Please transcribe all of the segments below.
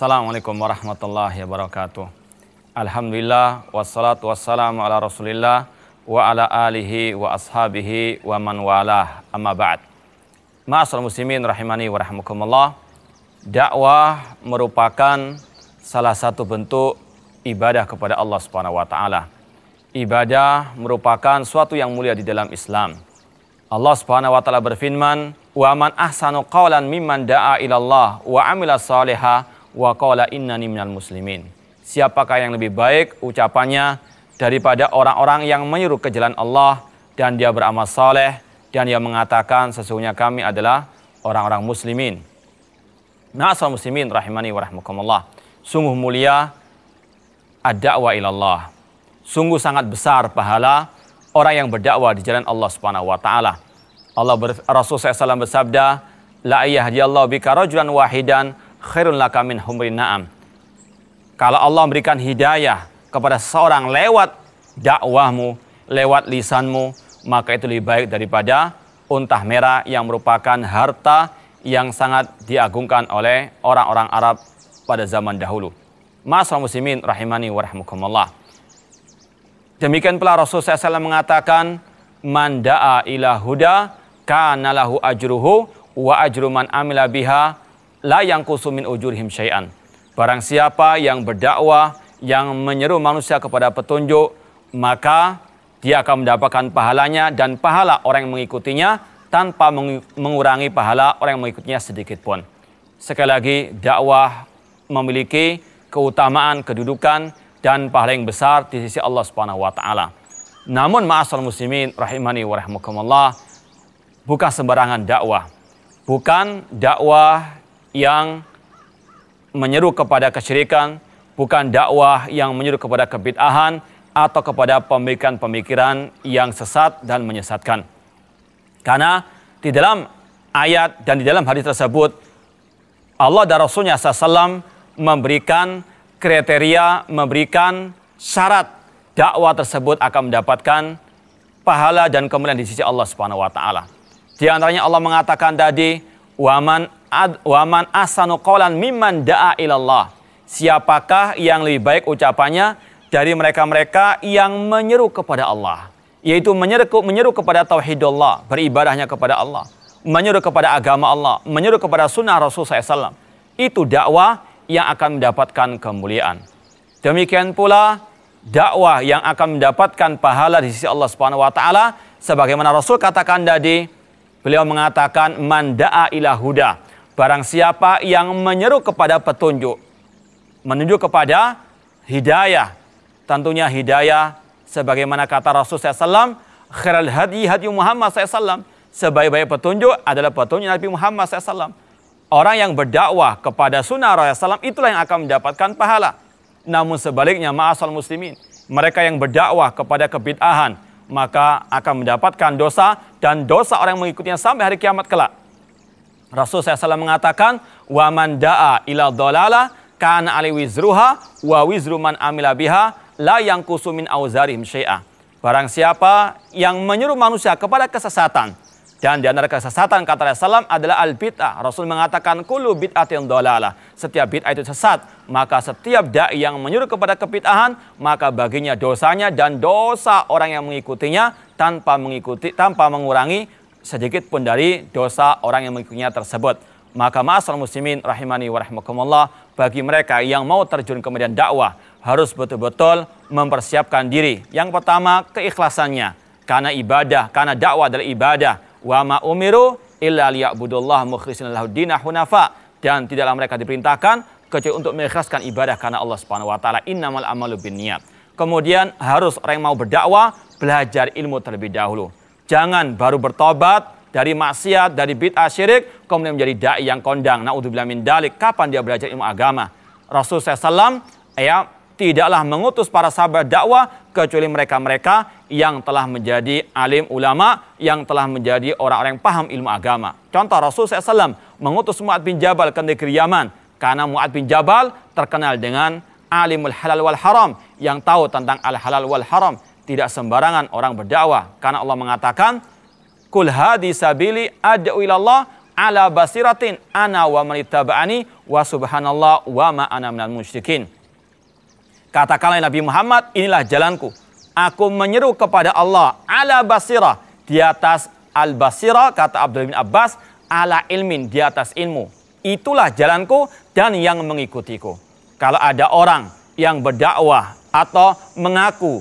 Assalamualaikum warahmatullahi wabarakatuh. Alhamdulillah wassalatu wassalamu ala Rasulillah wa ala alihi wa ashabihi wa man walah. Amma ba'd. Ma'asal muslimin rahimani wa rahmukumullah. Dakwah merupakan salah satu bentuk ibadah kepada Allah Subhanahu wa taala. Ibadah merupakan suatu yang mulia di dalam Islam. Allah Subhanahu wa taala berfirman, "Wa man ahsanu qawlan mimman da'a ila Allah wa amila salihah wa qala innani minal muslimin. Siapakah yang lebih baik ucapannya daripada orang-orang yang menyuruh ke jalan Allah dan dia beramal saleh dan dia mengatakan sesungguhnya kami adalah orang-orang muslimin. Na'asal muslimin rahimani wa rahmakumullah. Sungguh mulia ad-da'wa ilallah. Sungguh sangat besar pahala orang yang berdakwah di jalan Allah Subhanahu wa taala. Allah ber, Rasul SAW bersabda, "La ayyahdi Allah bika rajulan wahidan khairun laka min humrin na'am. Kalau Allah memberikan hidayah kepada seorang lewat dakwahmu, lewat lisanmu, maka itu lebih baik daripada unta merah yang merupakan harta yang sangat diagungkan oleh orang-orang Arab pada zaman dahulu. Masa muslimin rahimani wa rahmukumullah. Demikian pula Rasul SAW mengatakan, Man da'a ila huda, kanalahu ajruhu, wa ajru man amila biha, la yang kusumin ujurihim syai'an. Barang siapa yang berdakwah, yang menyeru manusia kepada petunjuk, maka dia akan mendapatkan pahalanya dan pahala orang yang mengikutinya tanpa mengurangi pahala orang yang mengikutinya sedikit pun. Sekali lagi, dakwah memiliki keutamaan, kedudukan, dan pahala yang besar di sisi Allah Subhanahu wa taala. Namun ma'asal muslimin rahimani wa rahmukumullah, bukan sembarangan dakwah. Bukan dakwah yang menyeru kepada kesyirikan, bukan dakwah yang menyeru kepada kebid'ahan atau kepada pemikiran-pemikiran yang sesat dan menyesatkan. Karena di dalam ayat dan di dalam hadis tersebut, Allah dan Rasulnya SAW memberikan kriteria, memberikan syarat dakwah tersebut akan mendapatkan pahala dan kemuliaan di sisi Allah Subhanahu wa taala. Di antaranya Allah mengatakan tadi, Waman ad, waman asanu qawlan mimman da'a ilallah. Siapakah yang lebih baik ucapannya dari mereka-mereka yang menyeru kepada Allah, yaitu menyeru, menyeru kepada tauhidullah, beribadahnya kepada Allah, menyeru kepada agama Allah, menyeru kepada sunnah Rasul SAW. Itu dakwah yang akan mendapatkan kemuliaan. Demikian pula dakwah yang akan mendapatkan pahala di sisi Allah Subhanahu wa taala sebagaimana Rasul katakan tadi Beliau mengatakan manda'a ila huda. Barang siapa yang menyeru kepada petunjuk. Menunjuk kepada hidayah. Tentunya hidayah sebagaimana kata Rasul SAW. Khairal hadi hadi Muhammad SAW. Sebaik-baik petunjuk adalah petunjuk Nabi Muhammad SAW. Orang yang berdakwah kepada sunnah Rasul SAW itulah yang akan mendapatkan pahala. Namun sebaliknya ma'asal muslimin. Mereka yang berdakwah kepada kebid'ahan maka akan mendapatkan dosa dan dosa orang yang mengikutinya sampai hari kiamat kelak. Rasul SAW mengatakan, "Wa man da'a ila dhalala kana ali wizruha wa wizru man amila biha la yang kusumin auzarihim syai'a." Barang siapa yang menyuruh manusia kepada kesesatan, dan di antara kesesatan kata Rasulullah adalah al-bid'ah. Rasul mengatakan kulu bid'atin dolalah. Setiap bid'ah itu sesat. Maka setiap da'i yang menyuruh kepada kebid'ahan, maka baginya dosanya dan dosa orang yang mengikutinya tanpa mengikuti tanpa mengurangi sedikit pun dari dosa orang yang mengikutinya tersebut. Maka ma'asal muslimin rahimani warahmatullah bagi mereka yang mau terjun kemudian dakwah harus betul-betul mempersiapkan diri. Yang pertama keikhlasannya karena ibadah, karena dakwah adalah ibadah Wa ma umiru illa liya'budullaha mukhlishina lahuddin hunafa dan tidaklah mereka diperintahkan kecuali untuk mengikhlaskan ibadah karena Allah Subhanahu wa taala innamal amalu binniyat. Kemudian harus orang yang mau berdakwah belajar ilmu terlebih dahulu. Jangan baru bertobat dari maksiat, dari bid'ah syirik, kemudian menjadi dai yang kondang. Naudzubillah min dalik. Kapan dia belajar ilmu agama? Rasul SAW ya tidaklah mengutus para sahabat dakwah kecuali mereka-mereka yang telah menjadi alim ulama, yang telah menjadi orang-orang yang paham ilmu agama. Contoh Rasul SAW mengutus Mu'ad bin Jabal ke negeri Yaman karena Mu'ad bin Jabal terkenal dengan alimul halal wal haram yang tahu tentang al halal wal haram. Tidak sembarangan orang berdakwah karena Allah mengatakan Kul hadi sabili ad'u ilallah ala basiratin ana wa manittaba'ani wa subhanallah wa ma ana minal musyrikin. Katakanlah Nabi Muhammad, inilah jalanku. Aku menyeru kepada Allah ala basirah di atas al basirah kata Abdul bin Abbas ala ilmin di atas ilmu. Itulah jalanku dan yang mengikutiku. Kalau ada orang yang berdakwah atau mengaku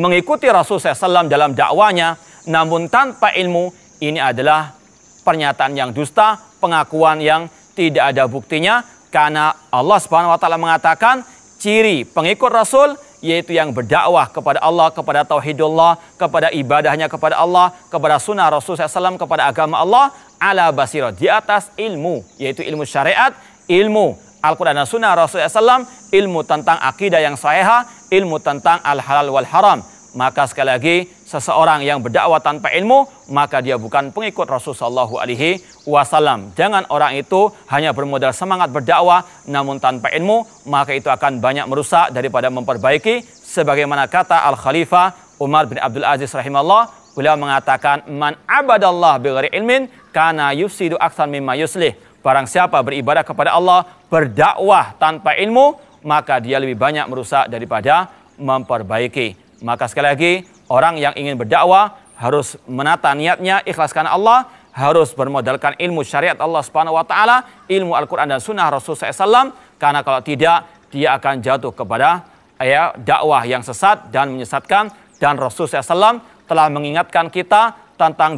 mengikuti Rasul SAW dalam dakwanya namun tanpa ilmu ini adalah pernyataan yang dusta, pengakuan yang tidak ada buktinya karena Allah Subhanahu wa taala mengatakan ciri pengikut Rasul yaitu yang berdakwah kepada Allah, kepada tauhidullah, kepada ibadahnya kepada Allah, kepada sunnah Rasul SAW, kepada agama Allah, ala basirah, di atas ilmu, yaitu ilmu syariat, ilmu Al-Quran dan sunnah Rasul SAW, ilmu tentang akidah yang sahih ilmu tentang al-halal wal-haram. Maka sekali lagi seseorang yang berdakwah tanpa ilmu maka dia bukan pengikut rasulullah Shallallahu Alaihi Wasallam. Jangan orang itu hanya bermodal semangat berdakwah namun tanpa ilmu maka itu akan banyak merusak daripada memperbaiki. Sebagaimana kata Al Khalifah Umar bin Abdul Aziz rahimahullah beliau mengatakan man abadallah bighairi ilmin kana yufsidu aksan mimma yuslih. Barang siapa beribadah kepada Allah berdakwah tanpa ilmu maka dia lebih banyak merusak daripada memperbaiki. Maka sekali lagi, orang yang ingin berdakwah harus menata niatnya, ikhlaskan Allah, harus bermodalkan ilmu syariat Allah Subhanahu wa taala, ilmu Al-Qur'an dan sunnah Rasul SAW karena kalau tidak dia akan jatuh kepada ya, dakwah yang sesat dan menyesatkan dan Rasul SAW telah mengingatkan kita tentang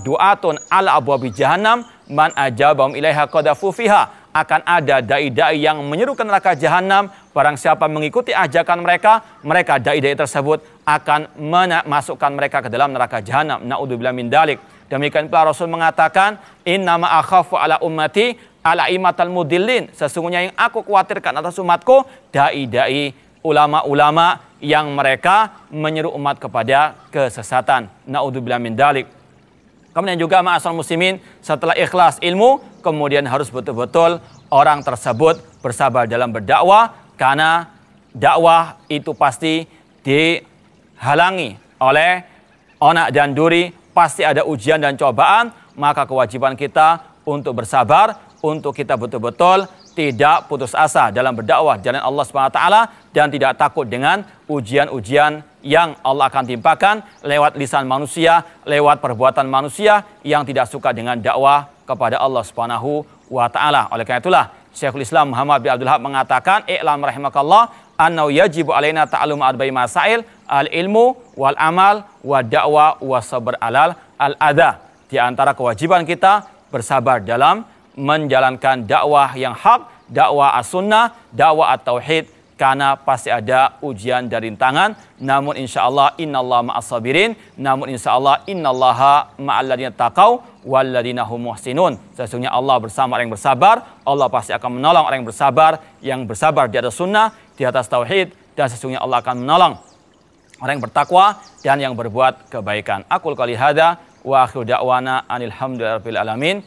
al abwa bi jahannam man ajabum ilaiha qadafu fiha akan ada dai-dai yang menyeru ke neraka jahanam. Barang siapa mengikuti ajakan mereka, mereka dai-dai tersebut akan masukkan mereka ke dalam neraka jahanam. Naudzubillah min dalik. Demikian pula Rasul mengatakan, "Inna ma akhafu ala ummati ala imatal mudillin." Sesungguhnya yang aku khawatirkan atas umatku dai-dai ulama-ulama yang mereka menyeru umat kepada kesesatan. Naudzubillah min dalik. Kemudian juga ma'asal muslimin setelah ikhlas ilmu kemudian harus betul-betul orang tersebut bersabar dalam berdakwah karena dakwah itu pasti dihalangi oleh onak dan duri, pasti ada ujian dan cobaan, maka kewajiban kita untuk bersabar, untuk kita betul-betul tidak putus asa dalam berdakwah jalan Allah SWT dan tidak takut dengan ujian-ujian yang Allah akan timpakan lewat lisan manusia, lewat perbuatan manusia yang tidak suka dengan dakwah kepada Allah Subhanahu wa taala. Oleh karena itulah Syekhul Islam Muhammad bin Abdul Hab mengatakan, "I'lam rahimakallah, anna yajibu alaina ta'allum arba'i masail, al-ilmu wal amal wa da'wa wa sabr alal al-adha." Di antara kewajiban kita bersabar dalam menjalankan dakwah yang hak, dakwah as-sunnah, dakwah at-tauhid karena pasti ada ujian dan rintangan. Namun insya Allah innallah ma'asabirin. Namun insya Allah innallaha ma'alladina taqaw walladina hum muhsinun. Sesungguhnya Allah bersama orang yang bersabar. Allah pasti akan menolong orang yang bersabar. Yang bersabar di atas sunnah, di atas tauhid. Dan sesungguhnya Allah akan menolong orang yang bertakwa dan yang berbuat kebaikan. Aku kali hada wa akhir da'wana anilhamdulillahirabbil